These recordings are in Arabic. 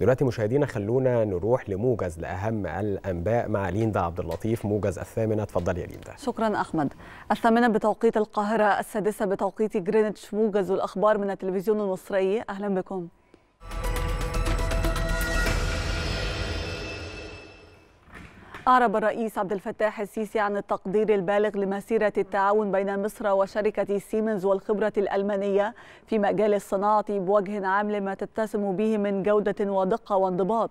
دلوقتي مشاهدينا خلونا نروح لموجز لاهم الانباء مع ليندا عبد اللطيف موجز الثامنه اتفضل يا ليندا شكرا احمد الثامنه بتوقيت القاهره السادسه بتوقيت جرينتش موجز والاخبار من التلفزيون المصري اهلا بكم أعرب الرئيس عبد الفتاح السيسي عن التقدير البالغ لمسيرة التعاون بين مصر وشركة سيمنز والخبرة الألمانية في مجال الصناعة بوجه عام لما تتسم به من جودة ودقة وانضباط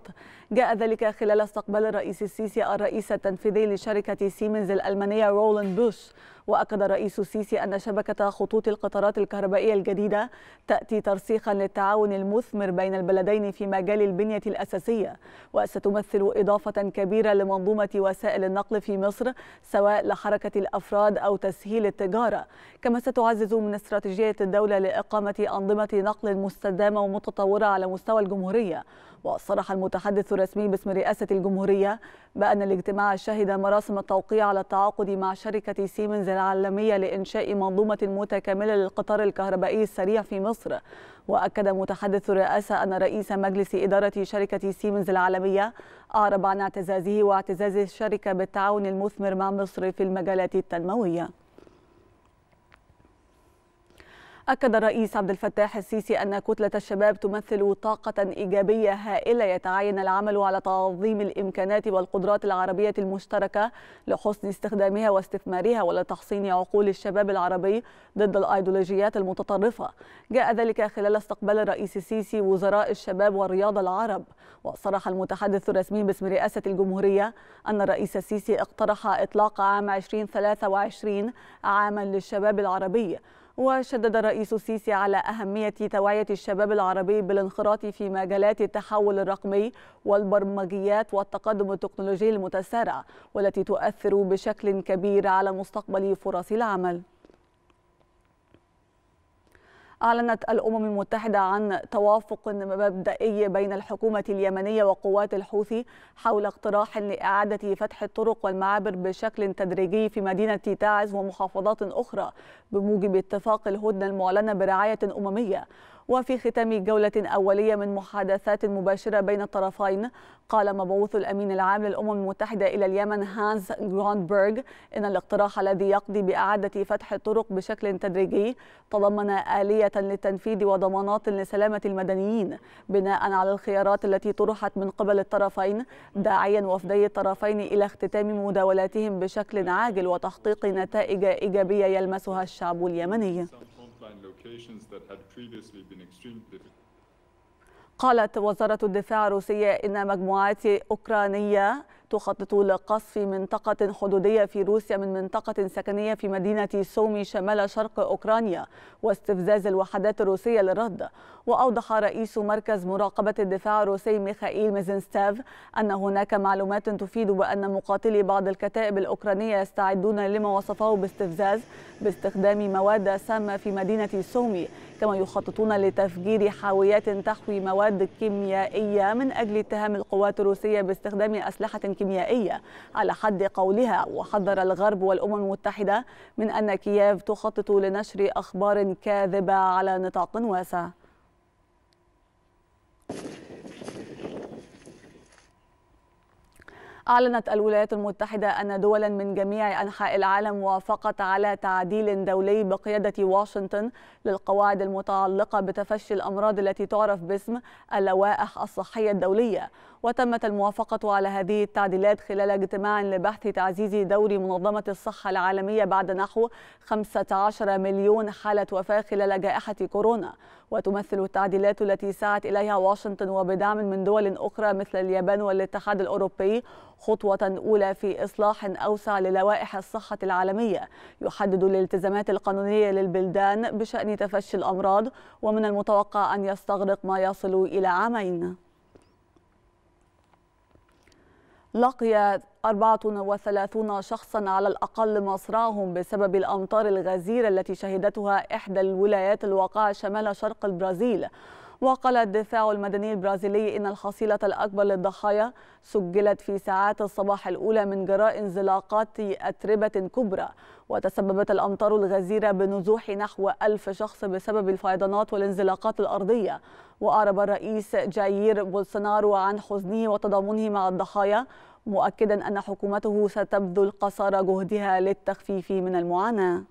جاء ذلك خلال استقبال الرئيس السيسي الرئيس التنفيذي لشركة سيمنز الألمانية رولاند بوش وأكد الرئيس السيسي أن شبكة خطوط القطارات الكهربائية الجديدة تأتي ترسيخا للتعاون المثمر بين البلدين في مجال البنية الأساسية وستمثل إضافة كبيرة لمنظومة منظومة وسائل النقل في مصر سواء لحركة الأفراد أو تسهيل التجارة كما ستعزز من استراتيجية الدولة لإقامة أنظمة نقل مستدامة ومتطورة على مستوى الجمهورية وصرح المتحدث الرسمي باسم رئاسة الجمهورية بأن الاجتماع شهد مراسم التوقيع على التعاقد مع شركة سيمنز العالمية لإنشاء منظومة متكاملة للقطار الكهربائي السريع في مصر وأكد متحدث الرئاسة أن رئيس مجلس إدارة شركة سيمنز العالمية أعرب عن اعتزازه واعتزاز الشركة بالتعاون المثمر مع مصر في المجالات التنموية أكد الرئيس عبد الفتاح السيسي أن كتلة الشباب تمثل طاقة إيجابية هائلة يتعين العمل على تعظيم الإمكانات والقدرات العربية المشتركة لحسن استخدامها واستثمارها ولتحصين عقول الشباب العربي ضد الأيديولوجيات المتطرفة جاء ذلك خلال استقبال الرئيس السيسي وزراء الشباب والرياضة العرب وصرح المتحدث الرسمي باسم رئاسة الجمهورية أن الرئيس السيسي اقترح إطلاق عام 2023 عاما للشباب العربي وشدد الرئيس السيسي على أهمية توعية الشباب العربي بالانخراط في مجالات التحول الرقمي والبرمجيات والتقدم التكنولوجي المتسارع والتي تؤثر بشكل كبير على مستقبل فرص العمل أعلنت الأمم المتحدة عن توافق مبدئي بين الحكومة اليمنية وقوات الحوثي حول اقتراح لإعادة فتح الطرق والمعابر بشكل تدريجي في مدينة تعز ومحافظات أخرى بموجب اتفاق الهدنة المعلنة برعاية أممية وفي ختام جولة أولية من محادثات مباشرة بين الطرفين قال مبعوث الأمين العام للأمم المتحدة إلى اليمن هانز جراندبرغ إن الاقتراح الذي يقضي بإعادة فتح الطرق بشكل تدريجي تضمن آلية للتنفيذ وضمانات لسلامة المدنيين بناء على الخيارات التي طرحت من قبل الطرفين داعيا وفدي الطرفين إلى اختتام مداولاتهم بشكل عاجل وتحقيق نتائج إيجابية يلمسها الشعب اليمني قالت وزارة الدفاع الروسية إن مجموعات أوكرانية تخطط لقصف منطقة حدودية في روسيا من منطقة سكنية في مدينة سومي شمال شرق أوكرانيا واستفزاز الوحدات الروسية للرد وأوضح رئيس مركز مراقبة الدفاع الروسي ميخائيل ميزنستاف أن هناك معلومات تفيد بأن مقاتلي بعض الكتائب الأوكرانية يستعدون لما وصفه باستفزاز باستخدام مواد سامة في مدينة سومي كما يخططون لتفجير حاويات تحوي مواد كيميائية من أجل اتهام القوات الروسية باستخدام أسلحة كيميائية على حد قولها وحذر الغرب والأمم المتحدة من أن كييف تخطط لنشر أخبار كاذبة على نطاق واسع أعلنت الولايات المتحدة أن دولا من جميع أنحاء العالم وافقت على تعديل دولي بقيادة واشنطن للقواعد المتعلقة بتفشي الأمراض التي تعرف باسم اللوائح الصحية الدولية وتمت الموافقة على هذه التعديلات خلال اجتماع لبحث تعزيز دور منظمة الصحة العالمية بعد نحو 15 مليون حالة وفاة خلال جائحة كورونا وتمثل التعديلات التي سعت إليها واشنطن وبدعم من دول أخرى مثل اليابان والاتحاد الأوروبي خطوة أولى في إصلاح أوسع للوائح الصحة العالمية يحدد الالتزامات القانونية للبلدان بشأن تفشي الأمراض ومن المتوقع أن يستغرق ما يصل إلى عامين لقي 34 شخصا على الأقل مصرعهم بسبب الأمطار الغزيرة التي شهدتها إحدى الولايات الواقعة شمال شرق البرازيل وقال الدفاع المدني البرازيلي إن الحصيلة الأكبر للضحايا سجلت في ساعات الصباح الأولى من جراء انزلاقات أتربة كبرى وتسببت الأمطار الغزيرة بنزوح نحو ألف شخص بسبب الفيضانات والانزلاقات الأرضية وأعرب الرئيس جايير بولسونارو عن حزنه وتضامنه مع الضحايا مؤكدا أن حكومته ستبذل قصارى جهدها للتخفيف من المعاناة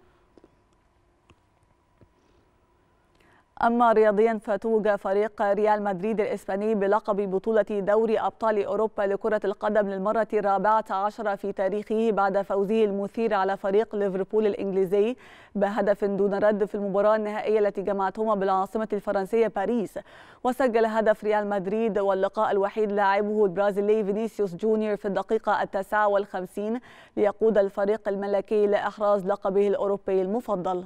أما رياضيا فتوج فريق ريال مدريد الإسباني بلقب بطولة دوري أبطال أوروبا لكرة القدم للمرة الرابعة عشرة في تاريخه بعد فوزه المثير على فريق ليفربول الإنجليزي بهدف دون رد في المباراة النهائية التي جمعتهما بالعاصمة الفرنسية باريس وسجل هدف ريال مدريد واللقاء الوحيد لاعبه البرازيلي فينيسيوس جونيور في الدقيقة التاسعة والخمسين ليقود الفريق الملكي لإحراز لقبه الأوروبي المفضل